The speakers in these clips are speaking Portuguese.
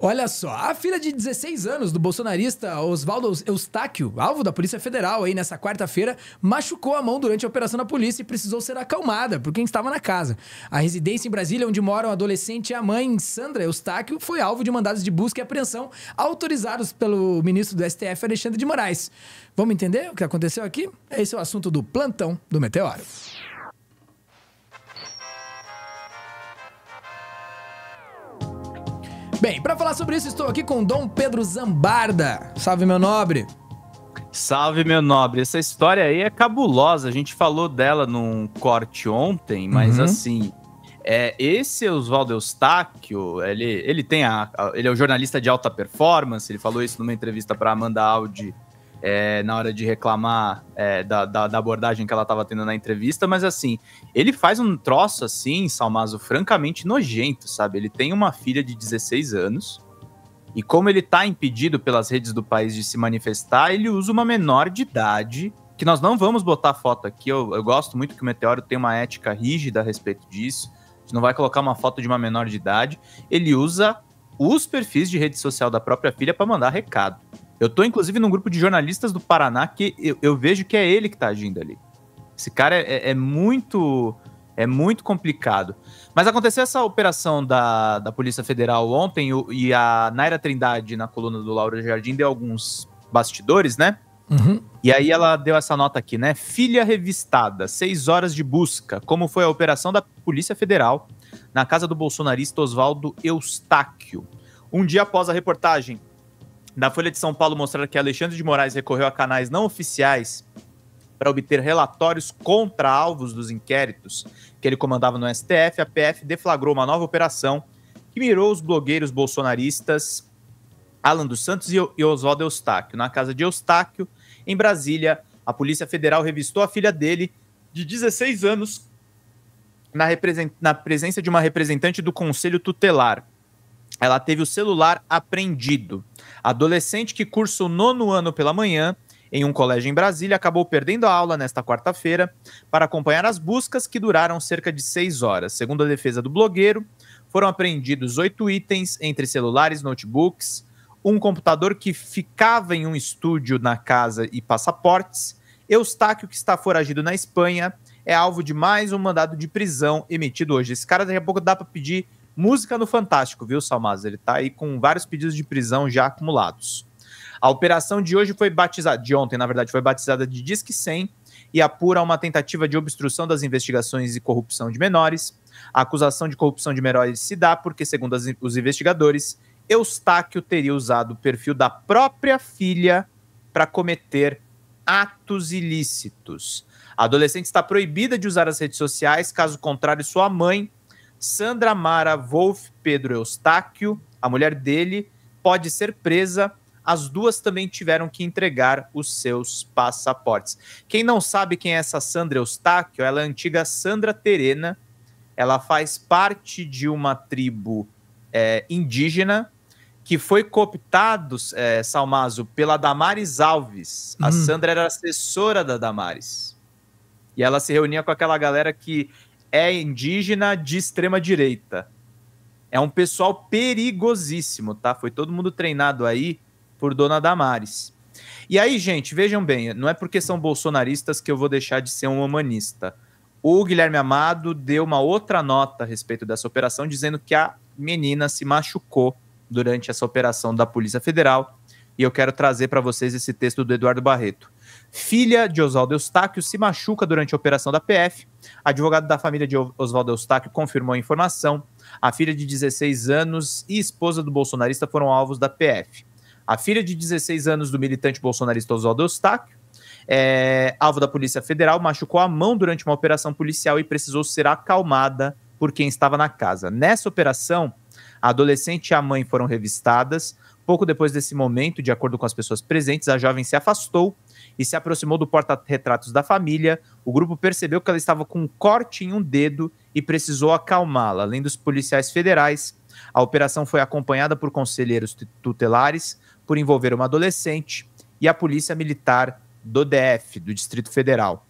Olha só, a filha de 16 anos do bolsonarista Oswaldo Eustáquio, alvo da Polícia Federal aí nessa quarta-feira, machucou a mão durante a operação da polícia e precisou ser acalmada por quem estava na casa. A residência em Brasília, onde moram um adolescente e a mãe, Sandra Eustáquio, foi alvo de mandados de busca e apreensão autorizados pelo ministro do STF, Alexandre de Moraes. Vamos entender o que aconteceu aqui? Esse é o assunto do plantão do Meteoro. Bem, para falar sobre isso, estou aqui com Dom Pedro Zambarda. Salve, meu nobre. Salve, meu nobre. Essa história aí é cabulosa. A gente falou dela num corte ontem, mas uhum. assim, é, esse Oswaldo Eustáquio, ele, ele tem a, a, ele é um jornalista de alta performance, ele falou isso numa entrevista para Amanda Audi é, na hora de reclamar é, da, da, da, abordagem que ela estava tendo na entrevista, mas assim, ele faz um troço assim, Salmazo, francamente nojento, sabe? Ele tem uma filha de 16 anos, e como ele está impedido pelas redes do país de se manifestar, ele usa uma menor de idade, que nós não vamos botar foto aqui, eu, eu gosto muito que o Meteoro tenha uma ética rígida a respeito disso, a gente não vai colocar uma foto de uma menor de idade, ele usa os perfis de rede social da própria filha para mandar recado. Eu tô, inclusive, num grupo de jornalistas do Paraná que eu, eu vejo que é ele que tá agindo ali. Esse cara é, é, é muito. É muito complicado. Mas aconteceu essa operação da, da Polícia Federal ontem e a Naira Trindade, na coluna do Laura Jardim, deu alguns bastidores, né? Uhum. E aí ela deu essa nota aqui, né? Filha revistada, seis horas de busca. Como foi a operação da Polícia Federal na casa do bolsonarista Oswaldo Eustáquio. Um dia após a reportagem, na Folha de São Paulo mostraram que Alexandre de Moraes recorreu a canais não oficiais para obter relatórios contra alvos dos inquéritos que ele comandava no STF, a PF deflagrou uma nova operação que mirou os blogueiros bolsonaristas Alan dos Santos e Oswaldo Eustáquio. Na casa de Eustáquio, em Brasília, a Polícia Federal revistou a filha dele, de 16 anos, na, na presença de uma representante do Conselho Tutelar ela teve o celular apreendido. Adolescente que cursa o nono ano pela manhã em um colégio em Brasília acabou perdendo a aula nesta quarta-feira para acompanhar as buscas que duraram cerca de seis horas. Segundo a defesa do blogueiro, foram apreendidos oito itens entre celulares, notebooks, um computador que ficava em um estúdio na casa e passaportes. Eustáquio, que está foragido na Espanha, é alvo de mais um mandado de prisão emitido hoje. Esse cara daqui a pouco dá para pedir Música no Fantástico, viu, Salmaz? Ele tá aí com vários pedidos de prisão já acumulados. A operação de hoje foi batizada, de ontem, na verdade, foi batizada de Disque 100 e apura uma tentativa de obstrução das investigações e corrupção de menores. A acusação de corrupção de menores se dá porque, segundo as, os investigadores, Eustáquio teria usado o perfil da própria filha para cometer atos ilícitos. A adolescente está proibida de usar as redes sociais, caso contrário, sua mãe Sandra Mara Wolf Pedro Eustáquio, a mulher dele, pode ser presa. As duas também tiveram que entregar os seus passaportes. Quem não sabe quem é essa Sandra Eustáquio, ela é a antiga Sandra Terena. Ela faz parte de uma tribo é, indígena que foi cooptada, é, Salmazo, pela Damares Alves. Hum. A uhum. Sandra era assessora da Damares. E ela se reunia com aquela galera que é indígena de extrema direita. É um pessoal perigosíssimo, tá? Foi todo mundo treinado aí por Dona Damares. E aí, gente, vejam bem, não é porque são bolsonaristas que eu vou deixar de ser um humanista. O Guilherme Amado deu uma outra nota a respeito dessa operação, dizendo que a menina se machucou durante essa operação da Polícia Federal. E eu quero trazer para vocês esse texto do Eduardo Barreto. Filha de Oswaldo Eustáquio se machuca durante a operação da PF. Advogado da família de Oswaldo Eustáquio confirmou a informação. A filha de 16 anos e esposa do bolsonarista foram alvos da PF. A filha de 16 anos do militante bolsonarista Oswaldo Eustáquio, é, alvo da Polícia Federal, machucou a mão durante uma operação policial e precisou ser acalmada por quem estava na casa. Nessa operação, a adolescente e a mãe foram revistadas, Pouco depois desse momento, de acordo com as pessoas presentes, a jovem se afastou e se aproximou do porta-retratos da família. O grupo percebeu que ela estava com um corte em um dedo e precisou acalmá-la. Além dos policiais federais, a operação foi acompanhada por conselheiros tutelares por envolver uma adolescente e a polícia militar do DF, do Distrito Federal.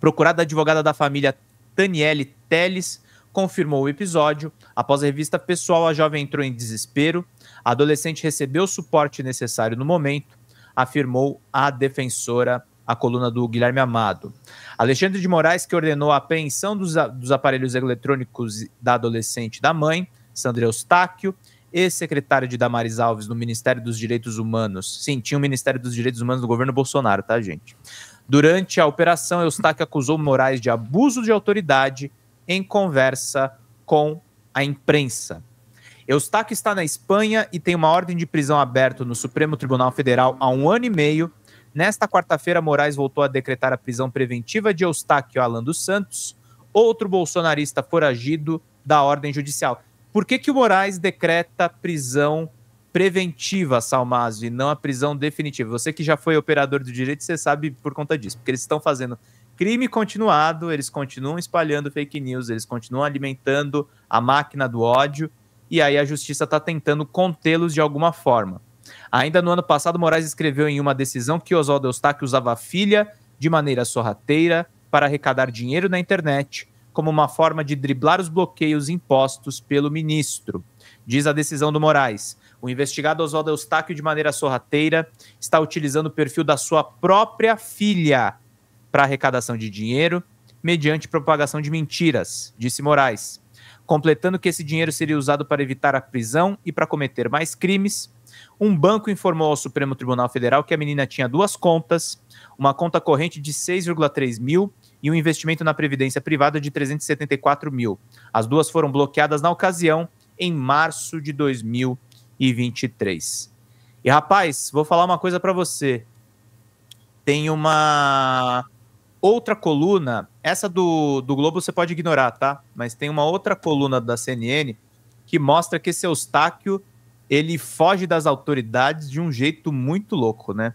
Procurada a advogada da família Taniele Teles confirmou o episódio. Após a revista pessoal, a jovem entrou em desespero. A adolescente recebeu o suporte necessário no momento, afirmou a defensora, a coluna do Guilherme Amado. Alexandre de Moraes, que ordenou a apreensão dos, dos aparelhos eletrônicos da adolescente da mãe, Sandra Eustáquio, ex-secretária de Damares Alves no Ministério dos Direitos Humanos. Sim, tinha o Ministério dos Direitos Humanos do governo Bolsonaro, tá, gente? Durante a operação, Eustáquio acusou Moraes de abuso de autoridade em conversa com a imprensa. Eustáquio está na Espanha e tem uma ordem de prisão aberta no Supremo Tribunal Federal há um ano e meio. Nesta quarta-feira, Moraes voltou a decretar a prisão preventiva de Eustáquio Alan dos Santos, outro bolsonarista foragido da ordem judicial. Por que, que o Moraes decreta prisão preventiva, Salmazo, e não a prisão definitiva? Você que já foi operador do direito, você sabe por conta disso, porque eles estão fazendo crime continuado, eles continuam espalhando fake news, eles continuam alimentando a máquina do ódio, e aí a justiça está tentando contê-los de alguma forma. Ainda no ano passado, Moraes escreveu em uma decisão que Oswaldo Eustáquio usava a filha de maneira sorrateira para arrecadar dinheiro na internet, como uma forma de driblar os bloqueios impostos pelo ministro. Diz a decisão do Moraes. O investigado Oswaldo Eustáquio, de maneira sorrateira, está utilizando o perfil da sua própria filha para arrecadação de dinheiro mediante propagação de mentiras, disse Moraes, completando que esse dinheiro seria usado para evitar a prisão e para cometer mais crimes. Um banco informou ao Supremo Tribunal Federal que a menina tinha duas contas, uma conta corrente de 6,3 mil e um investimento na previdência privada de 374 mil. As duas foram bloqueadas na ocasião em março de 2023. E rapaz, vou falar uma coisa para você. Tem uma outra coluna, essa do, do Globo você pode ignorar, tá? Mas tem uma outra coluna da CNN que mostra que esse Eustáquio ele foge das autoridades de um jeito muito louco, né?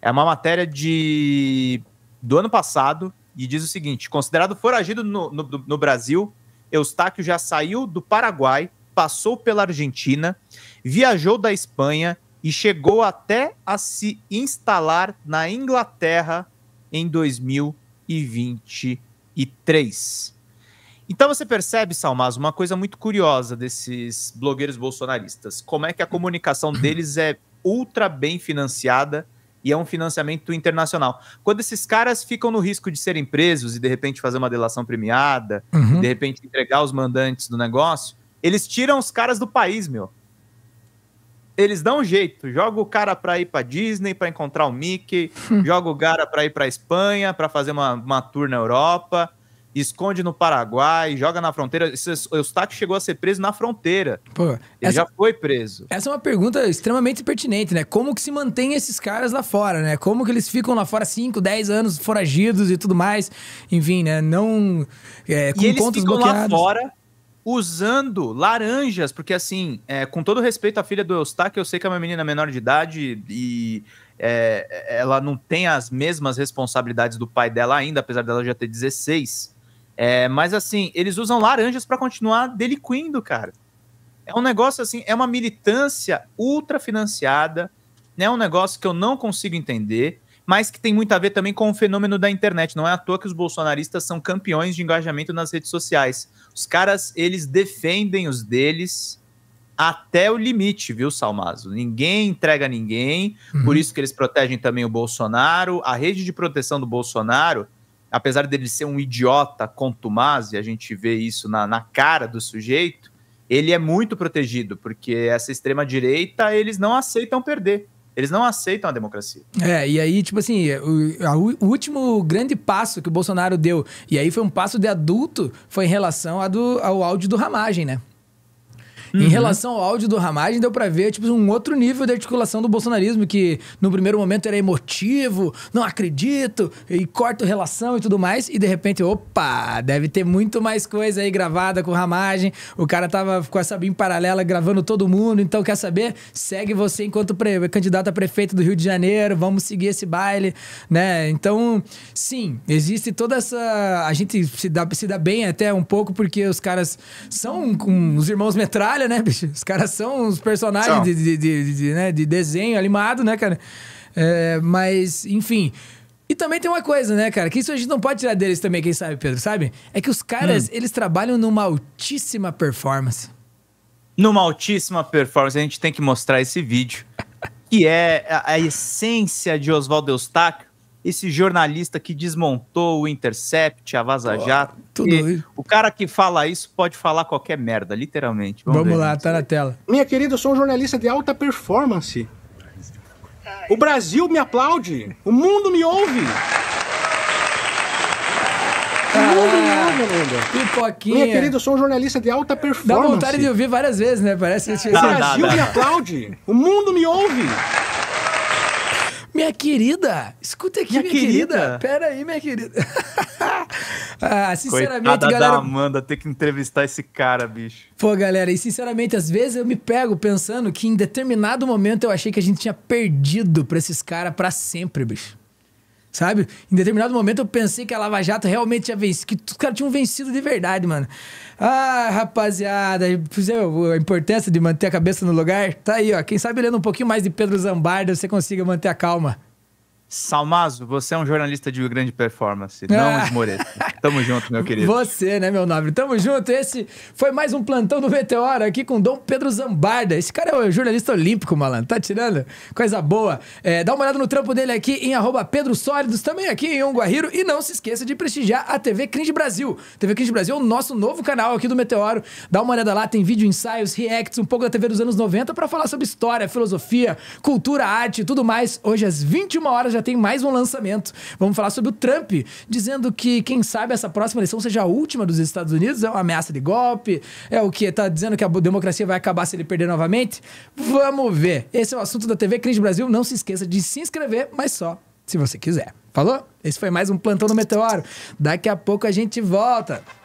É uma matéria de do ano passado e diz o seguinte: considerado foragido no, no, no Brasil, Eustáquio já saiu do Paraguai, passou pela Argentina, viajou da Espanha e chegou até a se instalar na Inglaterra em 2000 e 23. Então você percebe, Salmas, uma coisa muito curiosa desses blogueiros bolsonaristas. Como é que a comunicação deles é ultra bem financiada e é um financiamento internacional. Quando esses caras ficam no risco de serem presos e de repente fazer uma delação premiada, uhum. de repente entregar os mandantes do negócio, eles tiram os caras do país, meu eles dão um jeito. Joga o cara pra ir pra Disney, pra encontrar o Mickey. Hum. joga o cara pra ir pra Espanha, pra fazer uma, uma tour na Europa. Esconde no Paraguai, joga na fronteira. É o Eustáquio chegou a ser preso na fronteira. Pô, Ele essa, já foi preso. Essa é uma pergunta extremamente pertinente, né? Como que se mantém esses caras lá fora, né? Como que eles ficam lá fora 5, 10 anos foragidos e tudo mais? Enfim, né? Não. É, com e eles ficam bloqueados. lá fora usando laranjas, porque assim, é, com todo respeito à filha do Eustáquio, eu sei que é uma menina menor de idade e é, ela não tem as mesmas responsabilidades do pai dela ainda, apesar dela já ter 16. É, mas assim, eles usam laranjas para continuar deliquindo, cara. É um negócio assim, é uma militância ultra financiada, né? é né, um negócio que eu não consigo entender mas que tem muito a ver também com o fenômeno da internet. Não é à toa que os bolsonaristas são campeões de engajamento nas redes sociais. Os caras, eles defendem os deles até o limite, viu, Salmazo? Ninguém entrega ninguém, uhum. por isso que eles protegem também o Bolsonaro. A rede de proteção do Bolsonaro, apesar dele ser um idiota contumaz, e a gente vê isso na, na cara do sujeito, ele é muito protegido, porque essa extrema-direita, eles não aceitam perder. Eles não aceitam a democracia. É, e aí, tipo assim, o, a, o, último grande passo que o Bolsonaro deu, e aí foi um passo de adulto, foi em relação do, ao áudio do Ramagem, né? Uhum. Em relação ao áudio do Ramagem, deu pra ver, tipo, um outro nível de articulação do bolsonarismo, que no primeiro momento era emotivo, não acredito, e corto relação e tudo mais, e de repente, opa, deve ter muito mais coisa aí gravada com o Ramagem, o cara tava com essa BIM paralela gravando todo mundo, então quer saber? Segue você enquanto pre... candidato a prefeito do Rio de Janeiro, vamos seguir esse baile, né? Então, sim, existe toda essa... A gente se dá, se dá bem até um pouco, porque os caras são os irmãos metralha, trabalha, né, bicho? Os caras são uns personagens são. De, de, de, de, né, de desenho animado, né, cara? É, mas, enfim. E também tem uma coisa, né, cara? Que isso a gente não pode tirar deles também, quem sabe, Pedro, sabe? É que os caras, hum. eles trabalham numa altíssima performance. Numa altíssima performance, a gente tem que mostrar esse vídeo. que é a, a essência de Oswaldo Eustáquio esse jornalista que desmontou o Intercept, a Vaza Jato. Oh, tudo isso. O cara que fala isso pode falar qualquer merda, literalmente. Vamos, Vamos lá, tá na tela. Minha querida, eu sou um jornalista de alta performance. O Brasil me aplaude, o mundo me ouve. Ah, Pipoquinha. Minha querida, eu sou um jornalista de alta performance. Dá vontade de ouvir várias vezes, né? Parece que... Dá, o Brasil dá, dá. me aplaude, o mundo me ouve minha querida. Escuta aqui, minha, minha querida. querida. Pera aí, minha querida. ah, sinceramente, Coitada galera. Da Amanda ter que entrevistar esse cara, bicho. Pô, galera, e sinceramente, às vezes eu me pego pensando que em determinado momento eu achei que a gente tinha perdido pra esses caras pra sempre, bicho sabe? Em determinado momento eu pensei que a Lava Jato realmente tinha vencido, que os caras tinham vencido de verdade, mano. Ah, rapaziada, é, a importância de manter a cabeça no lugar, tá aí, ó. Quem sabe lendo um pouquinho mais de Pedro Zambardo você consiga manter a calma. Salmazo, você é um jornalista de grande performance. Não é. esmoreça. Tamo junto, meu querido. Você, né, meu nobre? Tamo junto. Esse foi mais um plantão do Meteoro aqui com Dom Pedro Zambarda. Esse cara é o jornalista olímpico, malandro. Tá tirando? Coisa boa. É, dá uma olhada no trampo dele aqui em arroba Pedro Sólidos, também aqui em Onguahiro. E não se esqueça de prestigiar a TV Cringe Brasil. TV Cringe Brasil é o nosso novo canal aqui do Meteoro. Dá uma olhada lá, tem vídeo, ensaios, reacts, um pouco da TV dos anos 90 para falar sobre história, filosofia, cultura, arte e tudo mais. Hoje às 21 horas já tem mais um lançamento. Vamos falar sobre o Trump, dizendo que, quem sabe, essa próxima eleição seja a última dos Estados Unidos, é uma ameaça de golpe, é o que? Tá dizendo que a democracia vai acabar se ele perder novamente? Vamos ver. Esse é o assunto da TV Cris Brasil. Não se esqueça de se inscrever, mas só se você quiser. Falou? Esse foi mais um Plantão do Meteoro. Daqui a pouco a gente volta.